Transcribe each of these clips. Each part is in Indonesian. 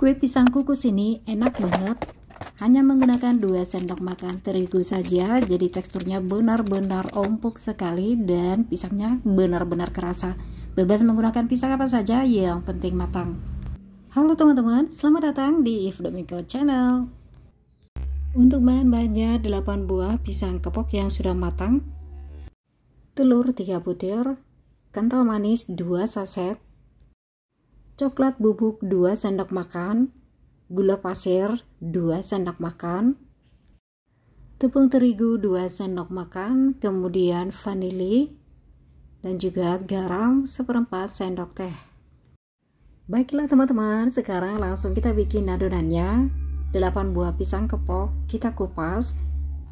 Kue pisang kukus ini enak banget. Hanya menggunakan 2 sendok makan terigu saja, jadi teksturnya benar-benar empuk sekali dan pisangnya benar-benar kerasa. Bebas menggunakan pisang apa saja, yang penting matang. Halo teman-teman, selamat datang di If Domingo Channel. Untuk bahan-bahannya 8 buah pisang kepok yang sudah matang, telur 3 butir, kental manis 2 saset, coklat bubuk 2 sendok makan, gula pasir 2 sendok makan, tepung terigu 2 sendok makan, kemudian vanili dan juga garam seperempat sendok teh. Baiklah teman-teman, sekarang langsung kita bikin adonannya. 8 buah pisang kepok kita kupas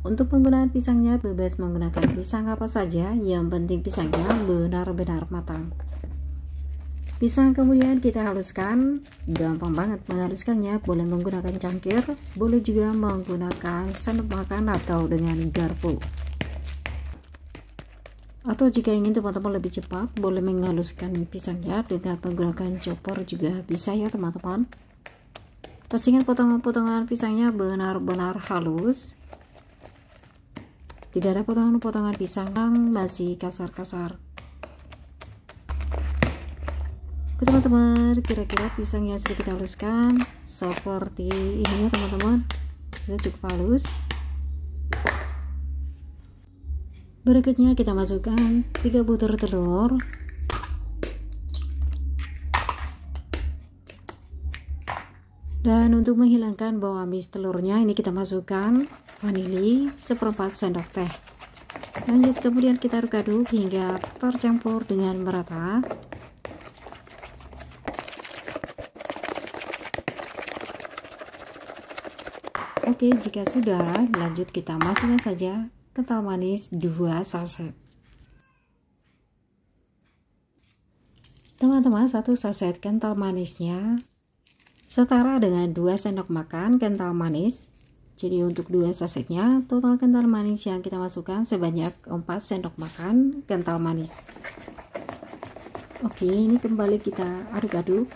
untuk penggunaan pisangnya bebas menggunakan pisang apa saja yang penting pisangnya benar-benar matang Pisang kemudian kita haluskan, gampang banget menghaluskannya, boleh menggunakan cangkir, boleh juga menggunakan sendok makan atau dengan garpu. Atau jika ingin teman-teman lebih cepat, boleh menghaluskan pisangnya dengan menggunakan chopper juga bisa ya teman-teman. Pastikan potongan-potongan pisangnya benar-benar halus. Tidak ada potongan-potongan pisang yang masih kasar-kasar Oke teman-teman, kira-kira pisang yang sudah kita haluskan seperti ini ya teman-teman. Sudah cukup halus. Berikutnya kita masukkan 3 butir telur. Dan untuk menghilangkan bau amis telurnya ini kita masukkan vanili seperempat sendok teh. Lanjut kemudian kita aduk-aduk hingga tercampur dengan merata. Oke, jika sudah, lanjut kita masukkan saja kental manis 2 saset. Teman-teman, satu saset kental manisnya setara dengan 2 sendok makan kental manis. Jadi untuk 2 sasetnya, total kental manis yang kita masukkan sebanyak 4 sendok makan kental manis. Oke, ini kembali kita aduk-aduk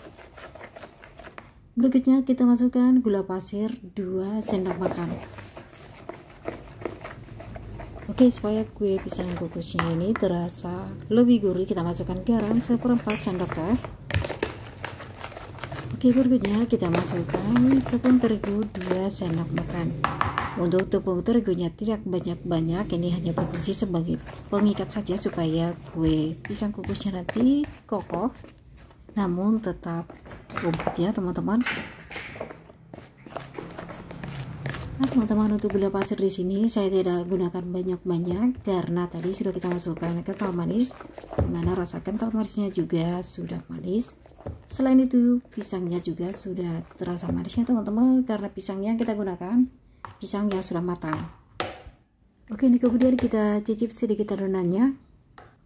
Berikutnya kita masukkan gula pasir 2 sendok makan. Oke, supaya kue pisang kukusnya ini terasa lebih gurih, kita masukkan garam seperempat sendok teh. Oke, berikutnya kita masukkan tepung terigu 2 sendok makan. Untuk tepung terigunya tidak banyak-banyak, ini hanya berfungsi sebagai pengikat saja supaya kue pisang kukusnya nanti kokoh namun tetap rumput ya teman-teman nah teman-teman untuk gula pasir di sini saya tidak gunakan banyak-banyak karena tadi sudah kita masukkan kental manis dimana rasa kental manisnya juga sudah manis selain itu pisangnya juga sudah terasa manisnya teman-teman karena pisangnya kita gunakan pisang yang sudah matang oke ini kemudian kita cicip sedikit adonannya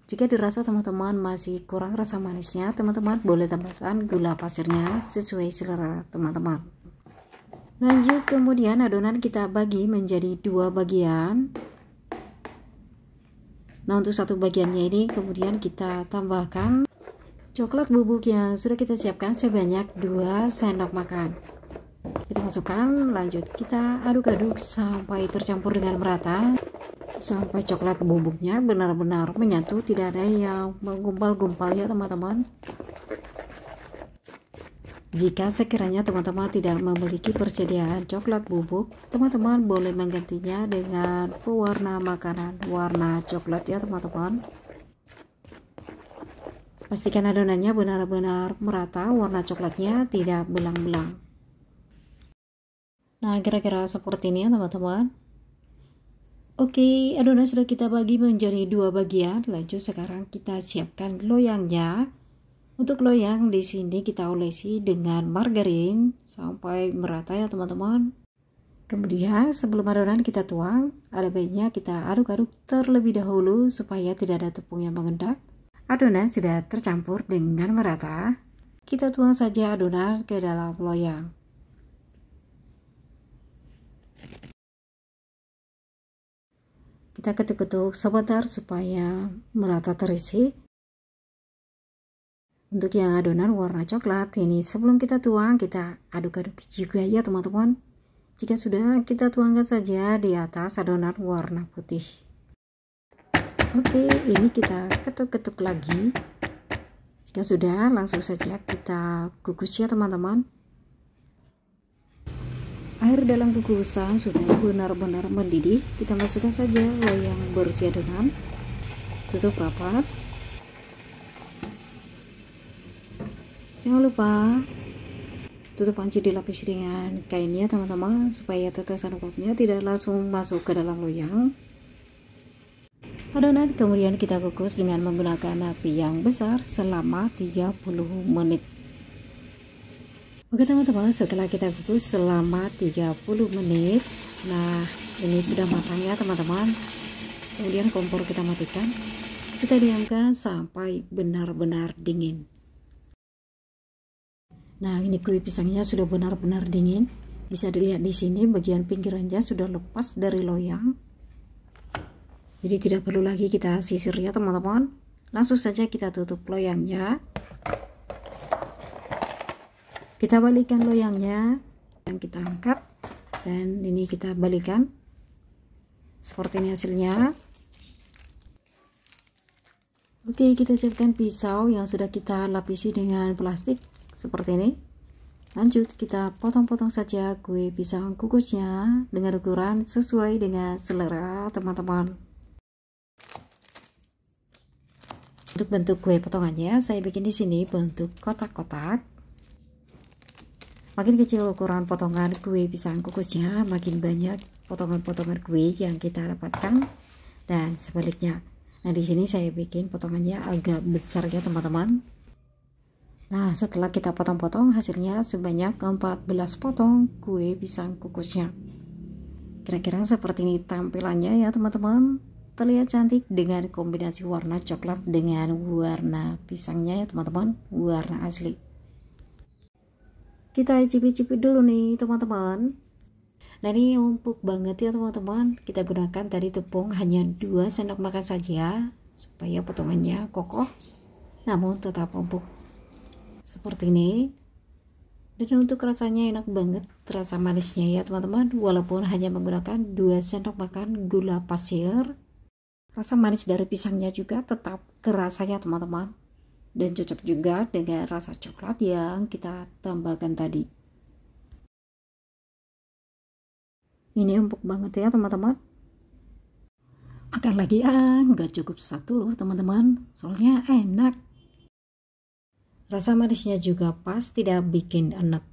jika dirasa teman-teman masih kurang rasa manisnya, teman-teman boleh tambahkan gula pasirnya sesuai selera teman-teman. Lanjut kemudian adonan kita bagi menjadi dua bagian. Nah untuk satu bagiannya ini kemudian kita tambahkan coklat bubuk yang sudah kita siapkan sebanyak 2 sendok makan. Kita masukkan, lanjut kita aduk-aduk sampai tercampur dengan merata sampai coklat bubuknya benar-benar menyatu tidak ada yang menggumpal-gumpal ya teman-teman jika sekiranya teman-teman tidak memiliki persediaan coklat bubuk teman-teman boleh menggantinya dengan pewarna makanan warna coklat ya teman-teman pastikan adonannya benar-benar merata warna coklatnya tidak belang-belang nah kira-kira seperti ini ya teman-teman Oke, okay, adonan sudah kita bagi menjadi dua bagian. Lanjut sekarang kita siapkan loyangnya. Untuk loyang di sini kita olesi dengan margarin sampai merata ya teman-teman. Kemudian sebelum adonan kita tuang, ada baiknya kita aduk-aduk terlebih dahulu supaya tidak ada tepung yang mengendap. Adonan sudah tercampur dengan merata. Kita tuang saja adonan ke dalam loyang. kita ketuk-ketuk sebentar supaya merata terisi untuk yang adonan warna coklat ini sebelum kita tuang kita aduk-aduk juga ya teman-teman jika sudah kita tuangkan saja di atas adonan warna putih oke ini kita ketuk-ketuk lagi jika sudah langsung saja kita kukus ya teman-teman Air dalam kukusan sudah benar-benar mendidih, kita masukkan saja loyang berisi adonan. Tutup rapat. Jangan lupa tutup panci di lapis ringan kainnya teman-teman supaya tetesan uapnya tidak langsung masuk ke dalam loyang. Adonan kemudian kita kukus dengan menggunakan api yang besar selama 30 menit. Oke teman-teman setelah kita kukus selama 30 menit Nah ini sudah matang ya teman-teman Kemudian kompor kita matikan Kita diamkan sampai benar-benar dingin Nah ini kue pisangnya sudah benar-benar dingin Bisa dilihat di sini bagian pinggirannya sudah lepas dari loyang Jadi tidak perlu lagi kita sisir ya teman-teman Langsung saja kita tutup loyangnya kita balikan loyangnya dan kita angkat dan ini kita balikan seperti ini hasilnya oke kita siapkan pisau yang sudah kita lapisi dengan plastik seperti ini lanjut kita potong-potong saja kue pisang kukusnya dengan ukuran sesuai dengan selera teman-teman untuk bentuk kue potongannya saya bikin di sini bentuk kotak-kotak Makin kecil ukuran potongan kue pisang kukusnya, makin banyak potongan-potongan kue yang kita dapatkan dan sebaliknya. Nah, di sini saya bikin potongannya agak besar ya, teman-teman. Nah, setelah kita potong-potong, hasilnya sebanyak 14 potong kue pisang kukusnya. Kira-kira seperti ini tampilannya ya, teman-teman. Terlihat cantik dengan kombinasi warna coklat dengan warna pisangnya ya, teman-teman. Warna asli kita cicipi cicip dulu nih teman-teman nah ini empuk banget ya teman-teman kita gunakan dari tepung hanya 2 sendok makan saja supaya potongannya kokoh namun tetap empuk seperti ini dan untuk rasanya enak banget rasa manisnya ya teman-teman walaupun hanya menggunakan 2 sendok makan gula pasir rasa manis dari pisangnya juga tetap kerasa ya teman-teman dan cocok juga dengan rasa coklat yang kita tambahkan tadi. Ini empuk banget ya teman-teman. Akan lagi ah, nggak cukup satu loh teman-teman, soalnya enak. Rasa manisnya juga pas, tidak bikin enak.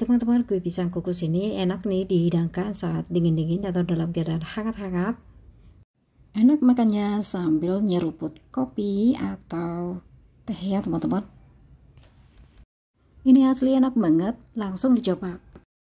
Teman-teman, kue pisang kukus ini enak nih dihidangkan saat dingin-dingin atau dalam keadaan hangat-hangat Enak makannya sambil nyeruput kopi atau teh ya teman-teman. Ini asli enak banget, langsung dicoba.